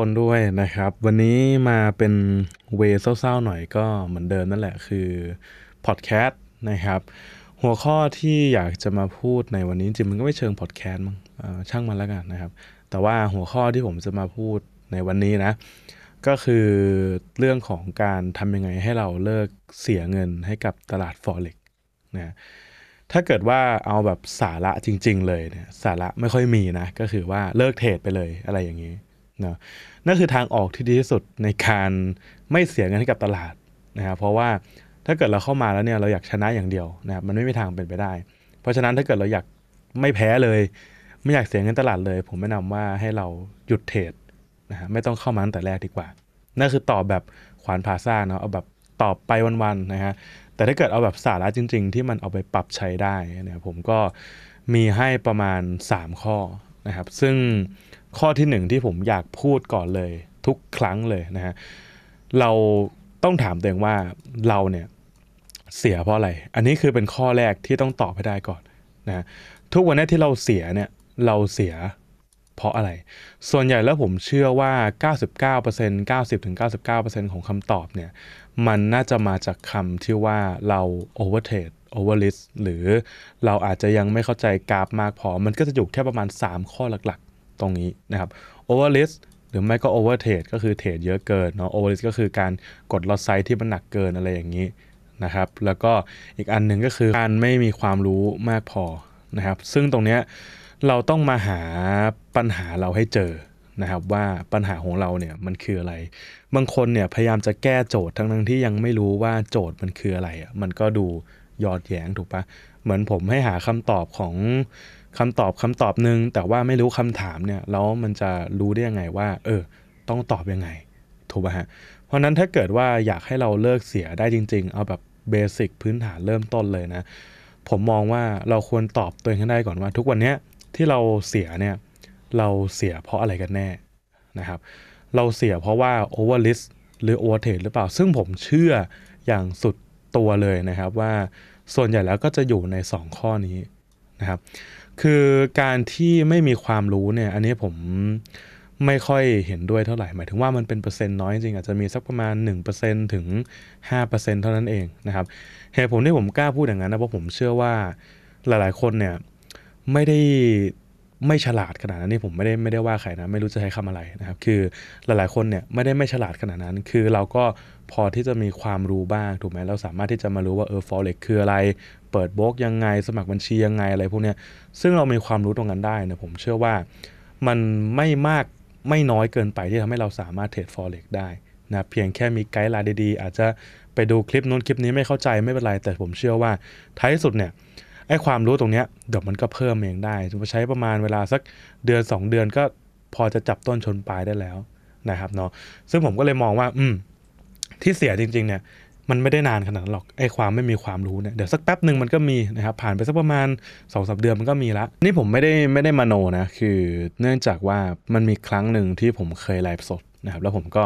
คนด้วยนะครับวันนี้มาเป็นเวเศร้าๆหน่อยก็เหมือนเดิมนั่นแหละคือพอดแคสต์นะครับ หัวข้อที่อยากจะมาพูดในวันนี้จริงมันก็ไม่เชิงพอดแคสต์มั้งช่างมันแล้วกันนะครับ แต่ว่าหัวข้อที่ผมจะมาพูดในวันนี้นะก็คือเรื่องของการทำยังไงให้เราเลิกเสียเงินให้กับตลาด Forex นะถ้าเกิดว่าเอาแบบสาระจริง ๆ เลยเนี่ยสาระไม่ค่อยมีนะก็คือว่าเลิกเทรดไปเลยอะไรอย่างนี้นะนั่นคือทางออกที่ดีที่สุดในการไม่เสียเงินให้กับตลาดนะครับเพราะว่าถ้าเกิดเราเข้ามาแล้วเนี่ยเราอยากชนะอย่างเดียวนะครับมันไม่มีทางเป็นไปได้ เพราะฉะนั้นถ้าเกิดเราอยากไม่แพ้เลยไม่อยากเสียเงินตลาดเลย ผมแนะนำว่าให้เราหยุดเทรดนะฮะไม่ต้องเข้ามาตั้งแต่แรกดีกว่า นั่นคือตอบแบบขวานผ่าซากเนาะเอาแบบตอบไปวันๆนะฮะแต่ถ้าเกิดเอาแบบสาระจริง ๆ ที่มันเอาไปปรับใช้ได้เนี่ยผมก็มีให้ประมาณ 3 ข้อนะครับซึ่งข้อที่หนึ่งที่ผมอยากพูดก่อนเลย ทุกครั้งเลยนะฮะ เราต้องถามตัวเองว่าเราเนี่ยเสียเพราะอะไร อันนี้คือเป็นข้อแรกที่ต้องตอบให้ได้ก่อนนะทุกวันนี้ที่เราเสียเนี่ยเราเสียเพราะอะไร ส่วนใหญ่แล้วผมเชื่อว่า 99% 90-99%ของคำตอบเนี่ยมันน่าจะมาจากคำที่ว่าเรา over t a d e over list หรือเราอาจจะยังไม่เข้าใจกราฟมากพอมันก็จะอยู่แค่ประมาณ 3 ข้อหลักรงนี้นะครับ overlist หรือไม่ก็ over trade ก็คือเทรดเยอะเกินเนาะ overlist ก็คือการกดลอตไซส์ที่มันหนักเกินอะไรอย่างนี้นะครับแล้วก็อีกอันหนึ่งก็คือการไม่มีความรู้มากพอนะครับซึ่งตรงเนี้ยเราต้องมาหาปัญหาเราให้เจอนะครับว่าปัญหาของเราเนี่ยมันคืออะไร บางคนเนี่ยพยายามจะแก้โจทย์ทั้งทั้งที่ยังไม่รู้ว่าโจทย์มันคืออะไรอ่ะมันก็ดูหยอดแยงถูกปะเหมือนผมให้หาคำตอบของคำตอบคำตอบหนึ่งแต่ว่าไม่รู้คำถามเนี่ย แล้วมันจะรู้ได้ยังไงว่า เออ ต้องตอบยังไงถูกป่ะฮะ เพราะนั้นถ้าเกิดว่าอยากให้เราเลิกเสียได้จริง ๆ เอาแบบเบสิกพื้นฐาน เริ่มต้นเลยนะ ผมมองว่าเราควรตอบตัวเองให้ได้ก่อนว่า ทุกวันนี้ที่เราเสียเนี่ยเราเสียเพราะอะไรกันแน่นะครับ เราเสียเพราะว่า overlist หรือ overtake หรือเปล่าซึ่งผมเชื่ออย่างสุดตัวเลยนะครับว่าส่วนใหญ่แล้วก็จะอยู่ใน 2 ข้อนี้นะครับ คือการที่ไม่มีความรู้เนี่ยอันนี้ผมไม่ค่อยเห็นด้วยเท่าไหร่หมายถึงว่ามันเป็นเปอร์เซ็นต์น้อยจริงอาจจะมีสักประมาณ 1%ถึง 5%เท่านั้นเองนะครับเหตุผลที่ผมกล้าพูดอย่างนั้นนะเพราะผมเชื่อว่าหลายๆคนเนี่ยไม่ได้ไม่ฉลาดขนาดนั้นนี่ผมไม่ได้ไม่ได้ว่าใครนะไม่รู้จะใช้คำอะไรนะครับคือหลายๆคนเนี่ยไม่ได้ไม่ฉลาดขนาดนั้น คือเราก็พอที่จะมีความรู้บ้างถูกไหมเราสามารถที่จะมารู้ว่าเออฟอเร็กคืออะไร เปิดบล็อกยังไง สมัครบัญชียังไงอะไรพวกเนี้ยซึ่งเรามีความรู้ตรงนั้นได้นะผมเชื่อว่ามันไม่มากไม่น้อยเกินไปที่ทำให้เราสามารถเทรดฟอเร็กได้นะเพียงแค่มีไกด์ไลน์ดีๆ อาจจะไปดูคลิปนู้นคลิปนี้ไม่เข้าใจไม่เป็นไร แต่ผมเชื่อว่าท้ายสุดเนี่ยไอ้ความรู้ตรงเนี้ยเดี๋ยวมันก็เพิ่มเองได้ใช้ประมาณเวลาสักเดือน 2 เดือนก็พอจะจับต้นชนปลายได้แล้วนะครับเนาะซึ่งผมก็เลยมองว่า อืมที่เสียจริง ๆ เนี่ย มันไม่ได้นานขนาดนั้นหรอกไอ้ความไม่มีความรู้เนี่ยเดี๋ยวสักแป๊บหนึ่งมันก็มีนะครับผ่านไปสักประมาณ2อสเดือนมันก็มีละนี่ผมไม่ได้ไม่ได้มโนนะคือ เนื่องจากว่ามันมีครั้งหนึ่งที่ผมเคยไลฟ์สดนะครับแล้วผมก็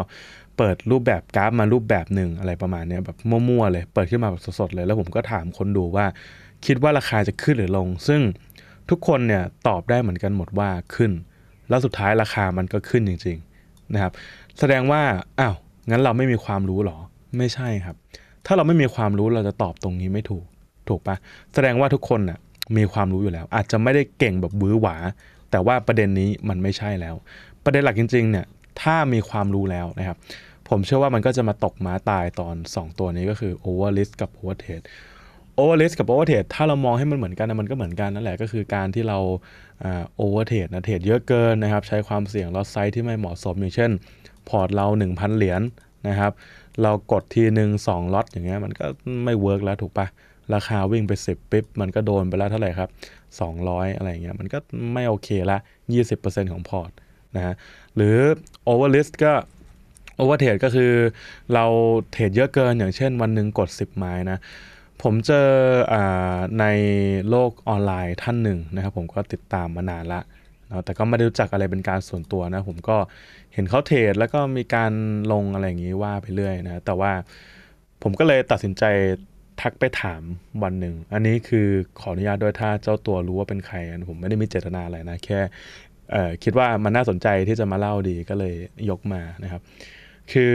เปิดรูปแบบกราฟมารูปแบบหนึ่งอะไรประมาณนี้แบบมั่วๆเลย เปิดขึ้นมาแบบสดๆเลย แล้วผมก็ถามคนดูว่าคิดว่าราคาจะขึ้นหรือลง ซึ่งทุกคนเนี่ยตอบได้เหมือนกันหมดว่าขึ้น แล้วสุดท้ายราคามันก็ขึ้นจริงๆนะครับ แสดงว่า อ้าว งั้นเราไม่มีความรู้หรอ ไม่ใช่ครับ ถ้าเราไม่มีความรู้เราจะตอบตรงนี้ไม่ถูก ถูกปะ แสดงว่าทุกคนน่ะมีความรู้อยู่แล้ว อาจจะไม่ได้เก่งแบบบื้อหวา แต่ว่าประเด็นนี้มันไม่ใช่แล้ว ประเด็นหลักจริงๆเนี่ย ถ้ามีความรู้แล้วนะครับ ผมเชื่อว่ามันก็จะมาตกม้าตายตอน 2 ตัวนี้ก็คือ Overlist กับ Overtrade โอเวอร์เลสกับโอเวอร์เทรดถ้าเรามองให้มันเหมือนกันนะมันก็เหมือนกัน นั่นแหละก็คือการที่เราโอเวอร์เทรดนะเทรดเยอะเกินนะครับ ใช้ความเสี่ยงลอสไซ์ที่ไม่เหมาะสมอย่างเช่นพอร์ตเรา 1,000 เหรียญนะครับ เรากดทีหนึ่งสองล็อตอย่างเงี้ยมันก็ไม่เวิร์กแล้วถูกปะราคาวิ่งไป 10ปิ๊บมันก็โดนไปแล้วเท่าไหร่ครับ 200 อะไรเงี้ยมันก็ไม่โอเคละ20%ของพอร์ตนะฮะหรือโอเวอร์ลิสก็โอเวอร์เทรดก็คือเราเทรดเยอะเกิน อย่างเช่นวันหนึ่งกด10ไม้นะผมเจออในโลกออนไลน์ท่านหนึ่งนะครับผมก็ติดตามมานานละะแต่ก็ไม่ได้รู้จักอะไรเป็นการส่วนตัวนะผมก็เห็นเขาเทรดแล้วก็มีการลงอะไรอย่างนี้ว่าไปเรื่อยนะแต่ว่าผมก็เลยตัดสินใจทักไปถามวันหนึ่งอันนี้คือขออนุญาตด้วยถ้าเจ้าตัวรู้ว่าเป็นใครผมไม่ได้มีเจตนาอะไรนะแค่คิดว่ามันน่าสนใจที่จะมาเล่าดีก็เลยยกมานะครับคือ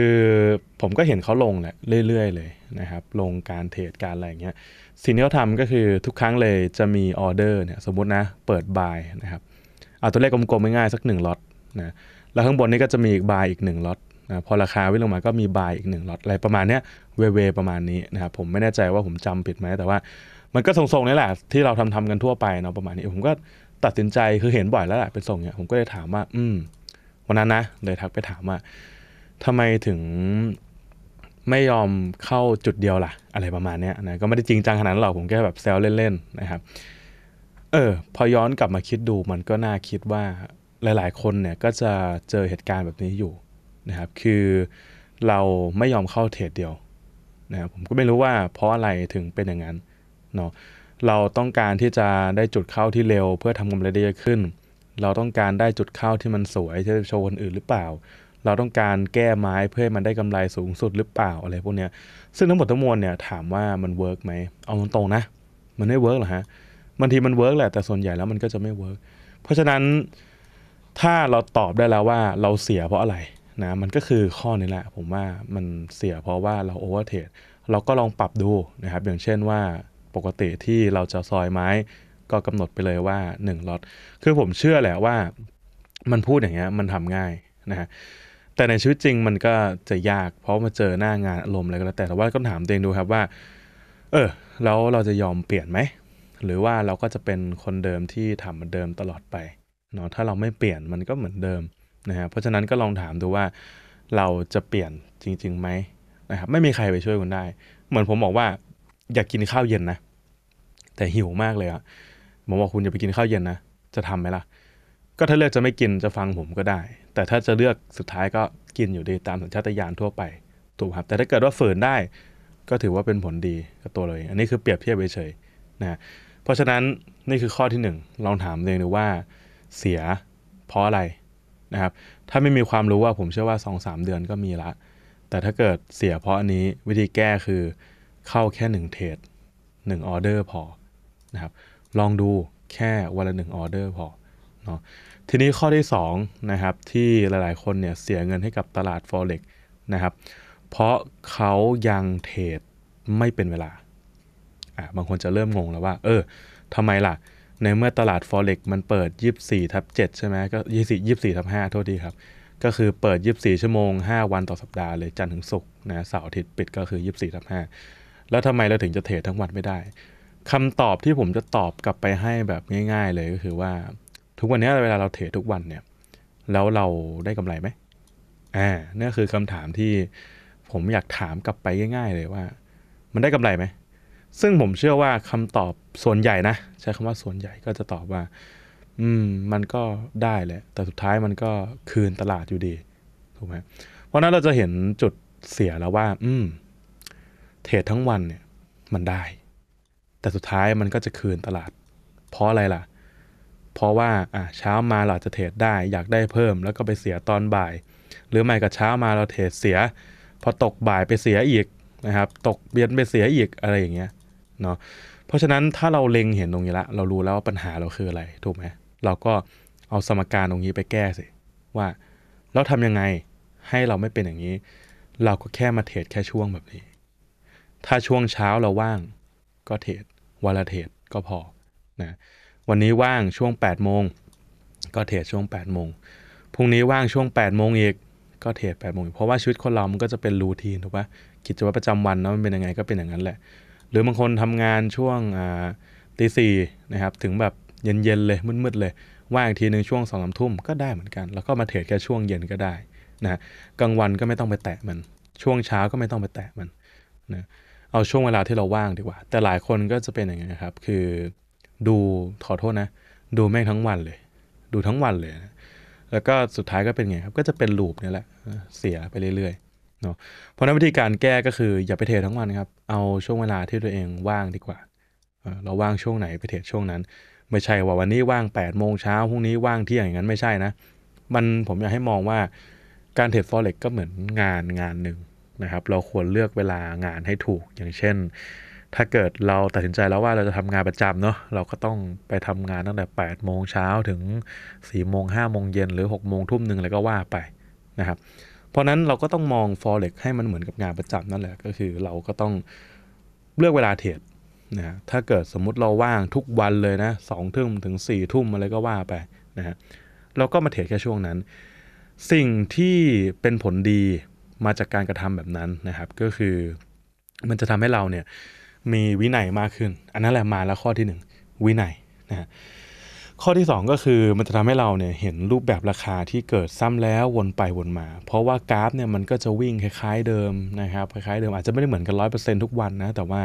ผมก็เห็นเขาลงแหละเรื่อย ๆ เลยนะครับ ลงการเทรดการอะไรเงี้ยสิ่งที่เขาทำก็คือทุกครั้งเลยจะมีออเดอร์เนี่ยสมมตินะ เปิดบายนะครับเอาตัวเลขกลมๆง่ายๆสัก 1ล็อตนะแล้วข้างบนนี้ก็จะมีอีกบายอีก1ล็อตนะพอราคาวิ่งลงมาก็มีบายอีก1ล็อตอะไรประมาณเนี้ยเวเวประมาณนี้นะครับ ผมไม่แน่ใจว่าผมจำผิดไหม แต่ว่ามันก็ทรงๆนี่แหละที่เราทำทำกันทั่วไปเนาะประมาณนี้ ผมก็ตัดสินใจคือเห็นบ่อยแล้วแหละเป็นทรงเนี่ยผมก็เลยถามว่าอืมวันนั้นนะ เลยทักไปถามว่าทำไมถึงไม่ยอมเข้าจุดเดียวล่ะ อะไรประมาณนี้นะก็ไม่ได้จริงจัง ขนาดนั้นหรอกผมแค่แบบแซวเล่นๆนะครับเออพอย้อนกลับมาคิดดูมันก็น่าคิดว่าหลายๆคนเนี่ยก็จะเจอเหตุการณ์แบบนี้อยู่นะครับคือเราไม่ยอมเข้าเทรดเดียวนะครับผมก็ไม่รู้ว่าเพราะอะไรถึงเป็นอย่างนั้นเนาะเราต้องการที่จะได้จุดเข้าที่เร็วเพื่อทำกำไรได้เยอะขึ้น เราต้องการได้จุดเข้าที่มันสวยที่จะโชว์คนอื่นหรือเปล่าเราต้องการแก้ไม้เพื่อให้มันได้กำไรสูงสุดหรือเปล่าอะไรพวกเนี้ยซึ่งทั้งหมดทั้งมวลเนี่ยถามว่ามันเวิร์กไหมเอาตรงๆนะ มันไม่เวิร์กหรอฮะบางทีมันเวิร์กแหละแต่ส่วนใหญ่แล้วมันก็จะไม่เวิร์กเพราะฉะนั้นถ้าเราตอบได้แล้วว่าเราเสียเพราะอะไรนะ มันก็คือข้อนี้แหละ ผมว่ามันเสียเพราะว่าเราโอเวอร์เทรด เราก็ลองปรับดูนะครับอย่างเช่นว่าปกติที่เราจะซอยไม้ก็กำหนดไปเลยว่า1ล็อต คือผมเชื่อแหละว่ามันพูดอย่างเงี้ยมันทำง่ายนะฮะแต่ในชีวิตจริงมันก็จะยากเพราะมาเจอหน้างานอารมณ์อะไรก็แล้วแต่แต่ว่าก็ถามตัวเองดูครับว่า เออ แล้วเราจะยอมเปลี่ยนไหม หรือว่าเราก็จะเป็นคนเดิมที่ทำเหมือนเดิมตลอดไปเนาะถ้าเราไม่เปลี่ยนมันก็เหมือนเดิมนะฮะเพราะฉะนั้นก็ลองถามดูว่าเราจะเปลี่ยนจริงๆไหมนะครับ ไม่มีใครไปช่วยคุณได้ เหมือนผมบอกว่าอยากกินข้าวเย็นนะ แต่หิวมากเลยอะผมบอกคุณอย่าไปกินข้าวเย็นนะ จะทำไหมล่ะ ก็ถ้าเลือกจะไม่กินจะฟังผมก็ได้แต่ถ้าจะเลือกสุดท้ายก็กินอยู่ดีตามสัญชาตญาณทั่วไปถูกครับแต่ถ้าเกิดว่าฝืนได้ก็ถือว่าเป็นผลดีกับตัวเราเองอันนี้คือเปรียบเทียบเฉยๆนะเพราะฉะนั้นนี่คือข้อที่ 1 ลองถามเองดูว่าเสียเพราะอะไรนะครับถ้าไม่มีความรู้ว่าผมเชื่อว่า2สเดือนก็มีละแต่ถ้าเกิดเสียเพราะอันนี้วิธีแก้คือเข้าแค่1เทรด1ออเดอร์พอนะครับลองดูแค่วันละหนึ่งออเดอร์พอเนาะทีนี้ข้อที่2นะครับที่หลายๆคนเนี่ยเสียเงินให้กับตลาด Forex นะครับเพราะเขายังเทรดไม่เป็นเวลาอ่าบางคนจะเริ่มงงแล้วว่า เออทำไมล่ะ ในเมื่อตลาด Forex มันเปิด 24ทับ7ใช่ไหมก็24 24ทับ5โทษทีครับ ก็คือเปิด 24 ชั่วโมง 5 วันต่อสัปดาห์เลยจันทร์ถึงศุกร์นะเสาร์อาทิตย์ปิดก็คือ 24ทับ5แล้วทำไมเราถึงจะเทรดทั้งวันไม่ได้คำตอบที่ผมจะตอบกลับไปให้แบบง่ายๆเลยก็คือว่าทุกวันนี้เวลาเราเทรดทุกวันเนี่ย แล้วเราได้กำไรไหมอ่าเนี่ยคือคำถามที่ผมอยากถามกลับไปง่ายๆ เลยว่า มันได้กำไรไหมซึ่งผมเชื่อว่าคำตอบส่วนใหญ่นะใช้คำว่าส่วนใหญ่ก็จะตอบว่า อืมมันก็ได้แหละแต่สุดท้ายมันก็คืนตลาดอยู่ดีถูกไหมเพราะนั้นเราจะเห็นจุดเสียแล้วว่า อืมเทรดทั้งวันเนี่ยมันได้ แต่สุดท้ายมันก็จะคืนตลาด เพราะอะไรล่ะเพราะว่าอ่ะเช้ามาเราจะเทรดได้ อยากได้เพิ่มแล้วก็ไปเสียตอนบ่าย หรือไม่ก็เช้ามาเราเทรดเสีย พอตกบ่ายไปเสียอีกนะครับตกเบียนไปเสียอีกอะไรอย่างเงี้ยเนาะเพราะฉะนั้นถ้าเราเล็งเห็นตรงนี้ละ เรารู้แล้วว่าปัญหาเราคืออะไรถูกไหมเราก็เอาสมการตรงนี้ไปแก้สิว่าเราทำยังไงให้เราไม่เป็นอย่างนี้ เราก็แค่มาเทรดแค่ช่วงแบบนี้ ถ้าช่วงเช้าเราว่าง ก็เทรดวันละเทรดก็พอนะวันนี้ว่างช่วง 8 โมง ก็เทรดช่วง8โมงพรุ่งนี้ว่างช่วง 8 โมงอีกก็เทรด8โมง เพราะว่าชีวิตคนเรา มันก็จะเป็นรูทีนถูกปะกิจวัตรประจำวันเนาะมันเป็นยังไงก็เป็นอย่างนั้นแหละ หรือบางคนทำงานช่วงตีสี่นะครับ ถึงแบบเย็นๆเลยมืดๆเลย ว่างทีหนึ่งช่วงสองสามทุ่มก็ได้เหมือนกัน แล้วก็มาเทรดแค่ช่วงเย็นก็ได้นะกลางวันก็ไม่ต้องไปแตะมัน ช่วงเช้าก็ไม่ต้องไปแตะมันนะเอาช่วงเวลาที่เราว่างดีกว่า แต่หลายคนก็จะเป็นอย่างนี้ครับ คือดู ขอโทษนะ ดูแม่งทั้งวันเลย ดูทั้งวันเลยนะแล้วก็สุดท้ายก็เป็นไงครับ ก็จะเป็นลูปนี่แหละเสียไปเรื่อยๆเนาะเพราะนั้นวิธีการแก้ก็คืออย่าไปเทรดทั้งวันครับ เอาช่วงเวลาที่ตัวเองว่างดีกว่าเราว่างช่วงไหนไปเทรดช่วงนั้น ไม่ใช่ว่าวันนี้ว่าง8ปดโมงเช้าพรุ่งนี้ว่างเที่ยงอย่างนั้นไม่ใช่นะมันผมอยากให้มองว่าการเทรดฟอเร็กก็เหมือนงานงานหนึ่งนะครับ เราควรเลือกเวลางานให้ถูกอย่างเช่นถ้าเกิดเราตัดสินใจแล้วว่าเราจะทำงานประจำเนาะเราก็ต้องไปทำงานตั้งแต่8ปดโมงเช้าถึง4ี่โมงห้าโมงเย็นหรือ6กโมงทุ่มหนึ่งแล้วก็ว่าไปนะครับ เพราะนั้นเราก็ต้องมอง forex ให้มันเหมือนกับงานประจำนั่นแหละก็คือเราก็ต้องเลือกเวลาเทรดนะถ้าเกิดสมมุติเราว่างทุกวันเลยนะสองทุ่มถึง4ี่ทุ่มอะไรก็ว่าไปนะฮะเราก็มาเทรดแค่ช่วงนั้น สิ่งที่เป็นผลดีมาจากการกระทำแบบนั้นนะครับ ก็คือมันจะทำให้เราเนี่ยมีวินัยมากขึ้น อันนั้นแหละมาแล้วข้อที่ 1 วินัยนะข้อที่ 2 ก็คือมันจะทำให้เราเนี่ยเห็นรูปแบบราคาที่เกิดซ้ำแล้ววนไปวนมา เพราะว่ากราฟเนี่ยมันก็จะวิ่งคล้ายๆเดิมนะครับคล้ายๆเดิมอาจจะไม่ได้เหมือนกันร้อทุกวันนะแต่ว่า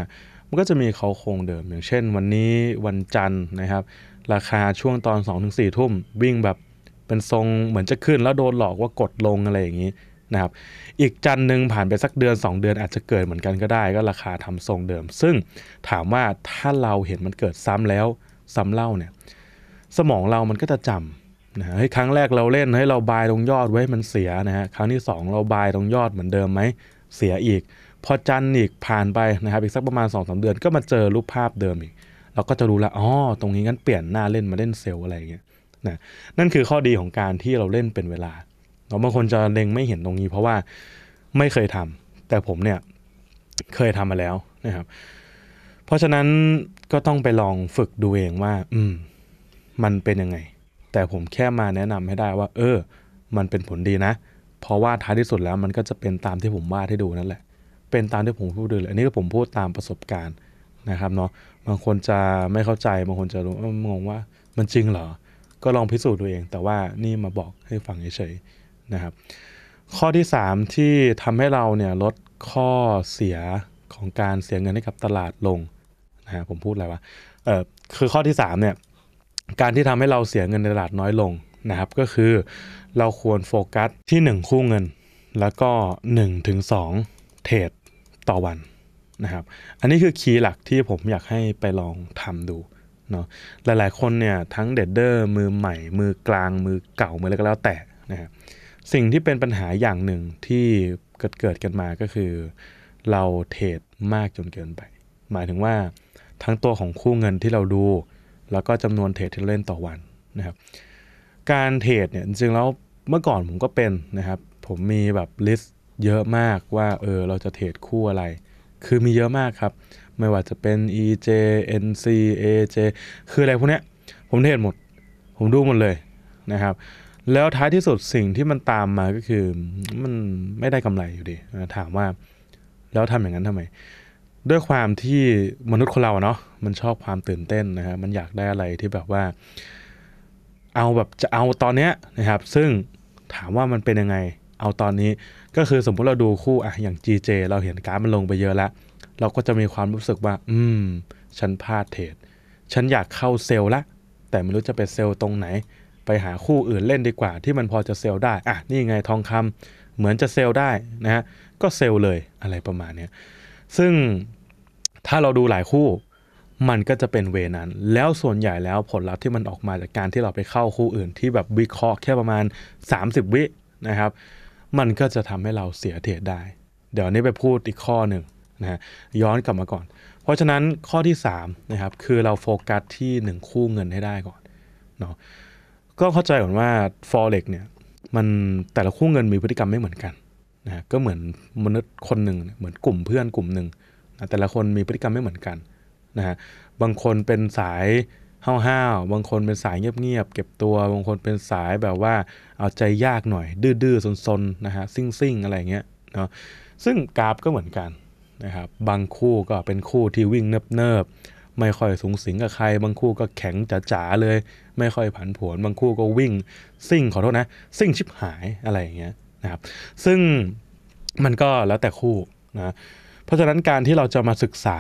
มันก็จะมีเขาโครงเดิม อย่างเช่นวันนี้วันจันทร์นะครับ ราคาช่วงตอน2-4ถึงสี่ทุ่ม วิ่งแบบเป็นทรงเหมือนจะขึ้นแล้วโดนหลอกว่ากดลงอะไรอย่างนี้นะครับ อีกจันหนึ่งผ่านไปสักเดือน 2 เดือนอาจจะเกิดเหมือนกันก็ได้ ก็ราคาทำทรงเดิม ซึ่งถามว่าถ้าเราเห็นมันเกิดซ้ำแล้วซ้ำเล่าเนี่ยสมองเรามันก็จะจำนะฮะครั้งแรกเราเล่นให้เราบายตรงยอดไว้มันเสียนะฮะ ครั้งที่2เราบายตรงยอดเหมือนเดิมไหมเสียอีกพอจันอีกผ่านไปนะครับอีกสักประมาณ2อสเดือนก็มาเจอรูปภาพเดิมอีก เราก็จะรู้ละอ๋อตรงนี้งั้นเปลี่ยนหน้าเล่นมาเล่นเซลล์อะไรอย่างเงี้ยนะนั่นคือข้อดีของการที่เราเล่นเป็นเวลาเราบางคนจะเล็งไม่เห็นตรงนี้เพราะว่าไม่เคยทำ แต่ผมเนี่ยเคยทำมาแล้วนะครับ เพราะฉะนั้นก็ต้องไปลองฝึกดูเองว่า อืมมันเป็นยังไง แต่ผมแค่มาแนะนำให้ได้ว่า เออ มันเป็นผลดีนะ เพราะว่าท้ายที่สุดแล้วมันก็จะเป็นตามที่ผมวาดให้ดูนั่นแหละ เป็นตามที่ผมพูดดูเลย อันนี้ก็ผมพูดตามประสบการณ์นะครับเนาะ บางคนจะไม่เข้าใจ บางคนจะรู้งงว่า มันจริงเหรอ ก็ลองพิสูจน์ดูเอง แต่ว่านี่มาบอกให้ฟังเฉยนะครับข้อที่ 3 ที่ทำให้เราเนี่ยลดข้อเสียของการเสียเงินให้กับตลาดลงนะฮะผมพูดอะไรวะเออคือข้อที่3เนี่ยการที่ทำให้เราเสียเงินในตลาดน้อยลงนะครับ ก็คือเราควรโฟกัสที่ 1 คู่เงิน แล้วก็1สเทรดต่อวันนะครับ อันนี้คือคีย์หลักที่ผมอยากให้ไปลองทำดูเนาะหลายๆคนเนี่ยทั้งเดดเดอร์มือใหม่ มือกลาง มือเก่ามืออะไรก็แล้วแต่นะครับสิ่งที่เป็นปัญหาอย่างหนึ่งที่เกิดเกิดกันมาก็คือ เราเทรดมากจนเกินไป หมายถึงว่าทั้งตัวของคู่เงินที่เราดู แล้วก็จำนวนเทรดที่เล่นต่อวันนะครับ การเทรดเนี่ยจริงๆแล้วเมื่อก่อนผมก็เป็นนะครับ ผมมีแบบลิสต์เยอะมากว่าเออเราจะเทรดคู่อะไร คือมีเยอะมากครับ ไม่ว่าจะเป็น EJ NC AJ คืออะไรพวกเนี้ยผมเทรดหมดผมดูหมดเลยนะครับแล้วท้ายที่สุดสิ่งที่มันตามมาก็คือมันไม่ได้กำไรอยู่ดีถามว่า แล้วทำอย่างนั้นทำไม ด้วยความที่มนุษย์คนเราเนาะมันชอบความตื่นเต้นนะฮะมันอยากได้อะไรที่แบบว่า เอาแบบจะเอาตอนเนี้ยนะครับ ซึ่งถามว่ามันเป็นยังไงเอาตอนนี้ ก็คือสมมุติเราดูคู่อะอย่าง GJ เราเห็นการมันลงไปเยอะแล้วเราก็จะมีความรู้สึกว่า อืมฉันพลาดเทรดฉันอยากเข้าเซลล์ละแต่ไม่รู้จะไปเซลล์ตรงไหนไปหาคู่อื่นเล่นดีกว่าที่มันพอจะเซลล์ได้อ่ะนี่ไงทองคำเหมือนจะเซลล์ได้นะฮะ ก็เซลล์เลยอะไรประมาณนี้ซึ่งถ้าเราดูหลายคู่ มันก็จะเป็นเวนั้น แล้วส่วนใหญ่แล้วผลลัพธ์ที่มันออกมาจากการที่เราไปเข้าคู่อื่นที่แบบวิเคราะห์แค่ประมาณ30วินะครับ มันก็จะทำให้เราเสียเทรดได้ เดี๋ยวนี้ไปพูดอีกข้อหนึ่งนะย้อนกลับมาก่อน เพราะฉะนั้นข้อที่3นะครับคือเราโฟกัสที่1 คู่เงินให้ได้ก่อนเนาะก็เข้าใจก่อนว่า forex เนี่ยมันแต่ละคู่เงินมีพฤติกรรมไม่เหมือนกันนะก็เหมือนมนุษย์คนหนึ่งเหมือนกลุ่มเพื่อนกลุ่มหนึ่งนะแต่ละคนมีพฤติกรรมไม่เหมือนกันนะฮะบางคนเป็นสายห้าวๆบางคนเป็นสายเงียบๆเก็บตัวบางคนเป็นสายแบบว่าเอาใจยากหน่อย ดื้อๆซนๆนะฮะซิ่งๆอะไรเงี้ยเนาะซึ่งกราฟก็เหมือนกันนะครับบางคู่ก็เป็นคู่ที่วิ่งเนิบๆไม่ค่อยสูงสิงกับใครบางคู่ก็แข็งจ๋าๆเลย ไม่ค่อยผันผวน บางคู่ก็วิ่งซิ่งขอโทษนะซิ่งชิบหายอะไรอย่างเงี้ยนะครับซึ่งมันก็แล้วแต่คู่นะเพราะฉะนั้นการที่เราจะมาศึกษา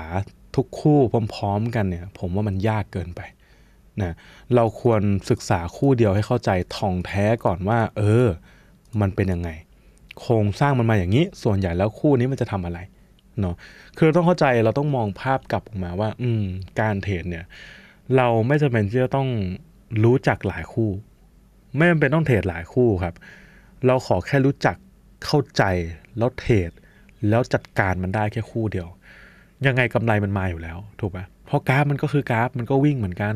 ทุกคู่พร้อมๆ กันเนี่ยผมว่ามันยากเกินไปนะเราควรศึกษาคู่เดียวให้เข้าใจท่องแท้ก่อนว่า เออมันเป็นยังไงโครงสร้างมันมาอย่างนี้ ส่วนใหญ่แล้วคู่นี้มันจะทำอะไรเนาะคือเราต้องเข้าใจเราต้องมองภาพกลับออกมาว่าอืมการเทรดเนี่ยเราไม่จำเป็นที่จะต้องรู้จักหลายคู่ ไม่จำเป็นต้องเทรดหลายคู่ครับ เราขอแค่รู้จักเข้าใจแล้วเทรดแล้วจัดการมันได้แค่คู่เดียว ยังไงกำไรมันมาอยู่แล้ว ถูกปะเพราะกราฟมันก็คือกราฟมันก็วิ่งเหมือนกัน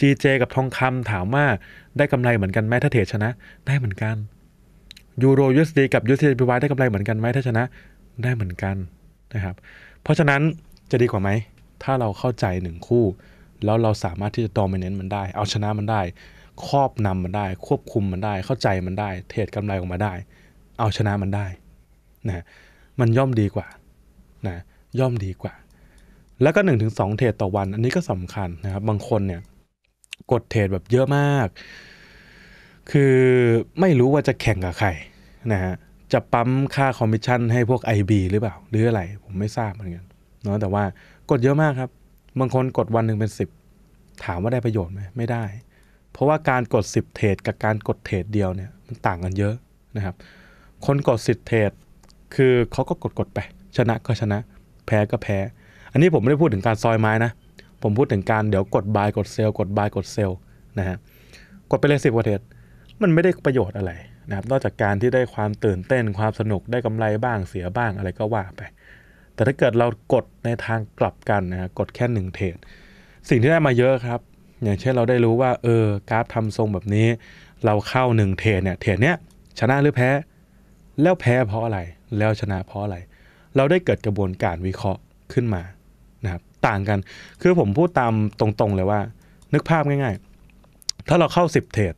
GJ กับทองคำถามว่าได้กำไรเหมือนกันไหมถ้าเทรดชนะ ได้เหมือนกันยูโรยูสดีกับยูีเวายได้กำไรเหมือนกันไหมถ้าชนะได้เหมือนกันนะครับเพราะฉะนั้นจะดีกว่าไหม ถ้าเราเข้าใจหนึ่งคู่ แล้วเราสามารถที่จะดอม i เ a นต์มันได้เอาชนะมันได้ ครอบนำมันได้ ควบคุมมันได้เข้าใจมันได้ เทรดกำไรออกมาได้ เอาชนะมันได้นะมันย่อมดีกว่านะย่อมดีกว่า แล้วก็1-2เทรดต่อวัน อันนี้ก็สำคัญนะครับ บางคนเนี่ยกดเทรดแบบเยอะมาก คือไม่รู้ว่าจะแข่งกับใครนะฮะจะปั๊มค่าคอมมิชชั่นให้พวก IB หรือเปล่าหรืออะไรผมไม่ทราบเหมือนกันเนาะแต่ว่ากดเยอะมากครับ บางคนกดวันหนึ่งเป็น 10 ถามว่าได้ประโยชน์ไหมไม่ได้ เพราะว่าการกด10เทรดกับการกดเทรดเดียวเนี่ยมันต่างกันเยอะนะครับคนกดสิบเทรดคือเขาก็กดกดไป ชนะก็ชนะ แพ้ก็แพ้ อันนี้ผมไม่ได้พูดถึงการซอยไม้นะ ผมพูดถึงการเดี๋ยวกดบายกดเซลกดบายกดเซลนะฮะกดไปเลยสิบกว่าเทรดมันไม่ได้ประโยชน์อะไรนะครับนอกจากการที่ได้ความตื่นเต้นความสนุกได้กำไรบ้างเสียบ้างอะไรก็ว่าไป แต่ถ้าเกิดเรากดในทางกลับกันนะกดแค่1เทรดสิ่งที่ได้มาเยอะครับ อย่างเช่นเราได้รู้ว่าเออกราฟทำทรงแบบนี้ เราเข้า 1 เทรดเนี่ยเทรดเนี้ยชนะหรือแพ้แล้วแพ้เพราะอะไร แล้วชนะเพราะอะไร เราได้เกิดกระบวนการวิเคราะห์ขึ้นมานะครับต่างกันคือผมพูดตามตรงๆเลยว่านึกภาพง่ายๆ ถ้าเราเข้า 10 เทรด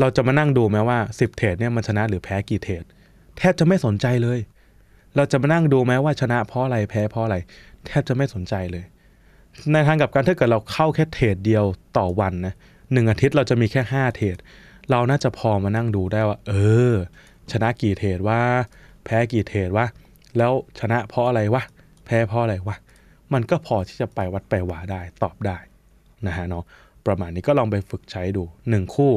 เราจะมานั่งดูไหมว่า 10 เทรดเนี่ยมันชนะหรือแพ้กี่เทรดแทบจะไม่สนใจเลย เราจะมานั่งดูไหมว่าชนะเพราะอะไรแพ้เพราะอะไร แทบจะไม่สนใจเลย ในทางกับการถ้าเกิดเราเข้าแค่เทรดเดียวต่อวันนะหนึ่งอาทิตย์เราจะมีแค่ 5 เทรดเราน่าจะพอมานั่งดูได้ว่า เออชนะกี่เทรดว่าแพ้กี่เทรดว่าแล้วชนะเพราะอะไรวะแพ้เพราะอะไรวะมันก็พอที่จะไปวัดไปวาได้ตอบได้นะฮะเนาะประมาณนี้ก็ลองไปฝึกใช้ดู 1 คู่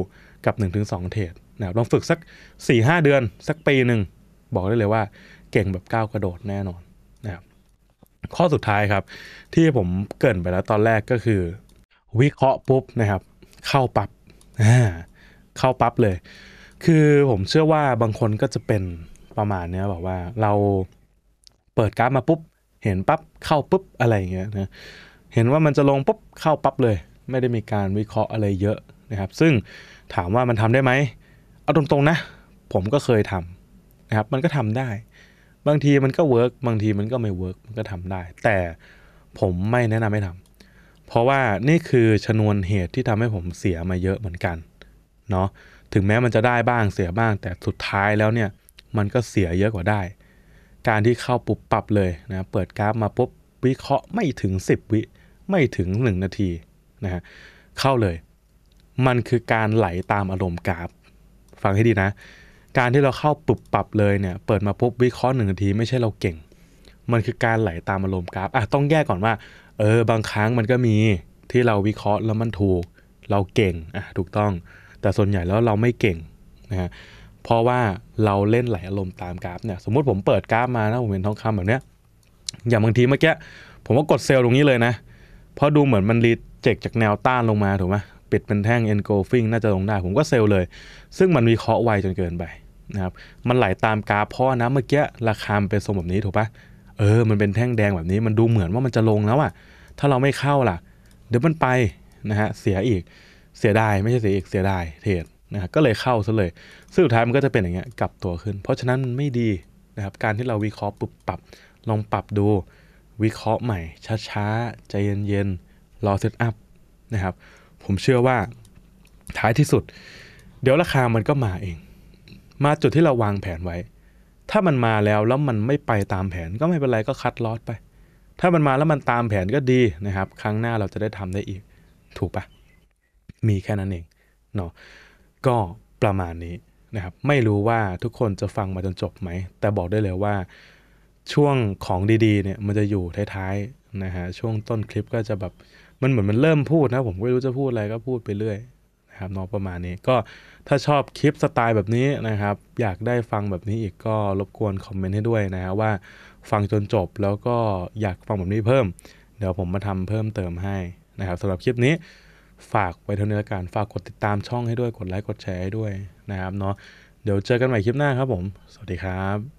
กับ 1-2 เทรดนะครับ ลองฝึกสัก4-5 เดือน สักปีหนึ่ง บอกได้เลยว่าเก่งแบบก้าวกระโดดแน่นอน นะครับ ข้อสุดท้ายครับ ที่ผมเกินไปแล้วตอนแรกก็คือ วิเคราะห์ปุ๊บนะครับเข้าปับ๊บเข้าปั๊บเลย คือผมเชื่อว่าบางคนก็จะเป็นประมาณเนี้ยบอกว่าเราเปิดกราฟมาปุ๊บ เห็นปั๊บเข้าปุ๊บอะไรอย่างเงี้ยนะ เห็นว่ามันจะลงปุ๊บเข้าปั๊บเลย ไม่ได้มีการวิเคราะห์อะไรเยอะนะครับ ซึ่งถามว่ามันทำได้ไหม เอาตรงๆนะ ผมก็เคยทำนะครับ มันก็ทำได้ บางทีมันก็เวิร์กบางทีมันก็ไม่เวิร์กมันก็ทำได้ แต่ผมไม่แนะนำให้ทำ เพราะว่านี่คือชนวนเหตุที่ทำให้ผมเสียมาเยอะเหมือนกัน เนาะ ถึงแม้มันจะได้บ้างเสียบ้าง แต่สุดท้ายแล้วเนี่ย มันก็เสียเยอะกว่าได้ การที่เข้าปุบปรับเลยนะ เปิดกราฟมาปุ๊บ วิเคราะห์ไม่ถึง 10 วิ ไม่ถึง 1 นาทีนะฮะ เข้าเลยมันคือการไหลตามอารมณ์กราฟ ฟังให้ดีนะ การที่เราเข้าปรับปรับเลยเนี่ย เปิดมาปุ๊บวิเคราะห์หนึ่งนาที ไม่ใช่เราเก่ง มันคือการไหลตามอารมณ์กราฟอ่ะต้องแยกก่อนว่า เออบางครั้งมันก็มีที่เราวิเคราะห์แล้วมันถูก เราเก่งอ่ะถูกต้อง แต่ส่วนใหญ่แล้วเราไม่เก่งนะฮะเพราะว่าเราเล่นไหลอารมณ์ตามกราฟเนี่ย สมมติผมเปิดกราฟมานะผมเห็นทองคำแบบเนี้ย อย่างบางทีเมื่อกี้ผมก็กดเซลล์ตรงนี้เลยนะ เพราะดูเหมือนมันรีเจ็คจากแนวต้านลงมาถูกไหมปิดเป็นแท่ง engulfing น่าจะลงได้ ผมก็เซลเลย ซึ่งมันวิเคราะห์ไวจนเกินไปนะครับ มันไหลาตามกราฟเพราะนะ เมื่อกี้ ราคาเป็นทรงแบบนี้ถูกปะเออ มันเป็นแท่งแดงแบบนี้ มันดูเหมือนว่ามันจะลงแล้วอะถ้าเราไม่เข้าล่ะเดี๋ยวมันไปนะฮะ เสียอีก เสียดายไม่ใช่เสียอีก เสียดายเทรดนะฮะก็เลยเข้าซะเลย ซึ่งสุดท้าย มันก็จะเป็นอย่างเงี้ย กลับตัวขึ้น เพราะฉะนั้นมันไม่ดีนะครับ การที่เราวิเคราะห์ปับปรับ ลองปรับดู วิเคราะห์ใหม่ ช้าๆใจเย็นๆรอเซตอัพนะครับผมเชื่อว่าท้ายที่สุด เดี๋ยวราคามันก็มาเอง มาจุดที่เราวางแผนไว้ ถ้ามันมาแล้วแล้วมันไม่ไปตามแผนก็ไม่เป็นไร ก็คัดลอดไป ถ้ามันมาแล้วมันตามแผนก็ดีนะครับ ครั้งหน้าเราจะได้ทำได้อีกถูกปะมีแค่นั้นเองเนาะก็ประมาณนี้นะครับไม่รู้ว่าทุกคนจะฟังมาจนจบไหม แต่บอกได้เลยว่าช่วงของดีๆเนี่ยมันจะอยู่ท้ายๆนะฮะช่วงต้นคลิปก็จะแบบมันเหมือนมันเริ่มพูดนะผมก็ไม่รู้จะพูดอะไรก็พูดไปเรื่อยนะครับน้องประมาณนี้ก็ถ้าชอบคลิปสไตล์แบบนี้นะครับอยากได้ฟังแบบนี้อีกก็รบกวนคอมเมนต์ให้ด้วยนะฮะว่า ฟังจนจบแล้วก็อยากฟังแบบนี้เพิ่ม เดี๋ยวผมมาทำเพิ่มเติมให้นะครับสำหรับคลิปนี้ฝากไว้เท่านี้ละกันฝากกดติดตามช่องให้ด้วยกดไลค์กดแชร์ให้ด้วยนะครับเนาะเดี๋ยวเจอกันใหม่คลิปหน้าครับผม สวัสดีครับ